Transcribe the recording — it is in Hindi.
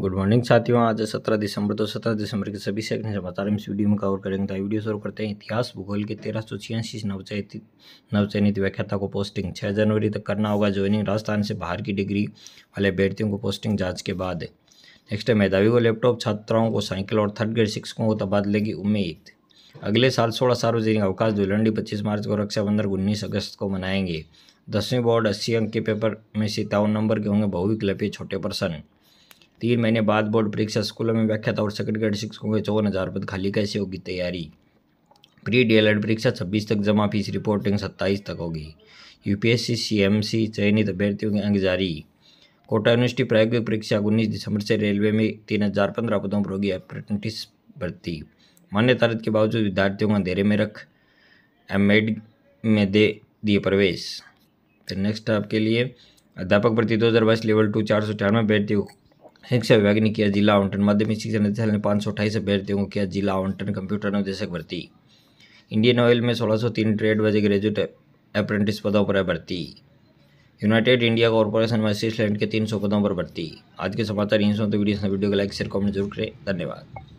गुड मॉर्निंग साथियों आज सत्रह दिसंबर तो सत्रह दिसंबर के सभी से समाचार हम इस वीडियो में कवर करेंगे तो वीडियो शुरू करते हैं इतिहास भूगोल के तेरह सौ छियासी नवचैती नवचयनित व्याख्याता को पोस्टिंग 6 जनवरी तक करना होगा ज्वाइनिंग राजस्थान से बाहर की डिग्री वाले अभ्यर्थियों को पोस्टिंग जाँच के बाद नेक्स्ट है मेधावी को लैपटॉप छात्राओं को साइकिल और थर्ड ग्रेड शिक्षकों को तबादले की उम्मीद अगले साल सोलह सार्वजनिक अवकाश धुलंडी पच्चीस मार्च को रक्षाबंधन उन्नीस अगस्त को मनाएंगे दसवीं बोर्ड अस्सी अंक के पेपर में सितावन नंबर के होंगे बहुविकल्पीय छोटे पर्सन तीन महीने बाद बोर्ड परीक्षा स्कूलों में व्याख्या और सेकंड ग्रेड शिक्षकों के चौवन हज़ार पद खाली कैसे होगी तैयारी प्री डीएलएड परीक्षा छब्बीस तक जमा फीस रिपोर्टिंग सत्ताईस तक होगी यूपीएससी सीएमसी चयनित अभ्यर्थियों के अंक जारी कोटा यूनिवर्सिटी प्रायोगिक परीक्षा उन्नीस दिसंबर से रेलवे में तीन हज़ार पंद्रह पदों पर होगी अप्रेंटिस भर्ती मान्यता रद्द के बावजूद विद्यार्थियों को अंधेरे में रख एड में दे दिए प्रवेश फिर नेक्स्ट आपके लिए अध्यापक भर्ती दो हज़ार बाईस लेवल टू चार सौ अठानवे अभ्यर्थियों शिक्षा विभाग ने किया जिला आवंटन माध्यमिक शिक्षा निदेशालय ने पाँच सौ अठाईस अभ्यर्थियों को किया जिला आवंटन कंप्यूटर निदेशक भर्ती इंडियन ऑयल में सोलह सौ तीन ट्रेड वजह ग्रेजुएट अप्रेंटिस पदों पर भर्ती यूनाइटेड इंडिया कॉरपोरेशन में स्विट्जलैंड के तीन सौ पदों पर भर्ती आज के समाचार इन सौ तो वीडियो को लाइक शेयर कॉमेंट जरूर करें धन्यवाद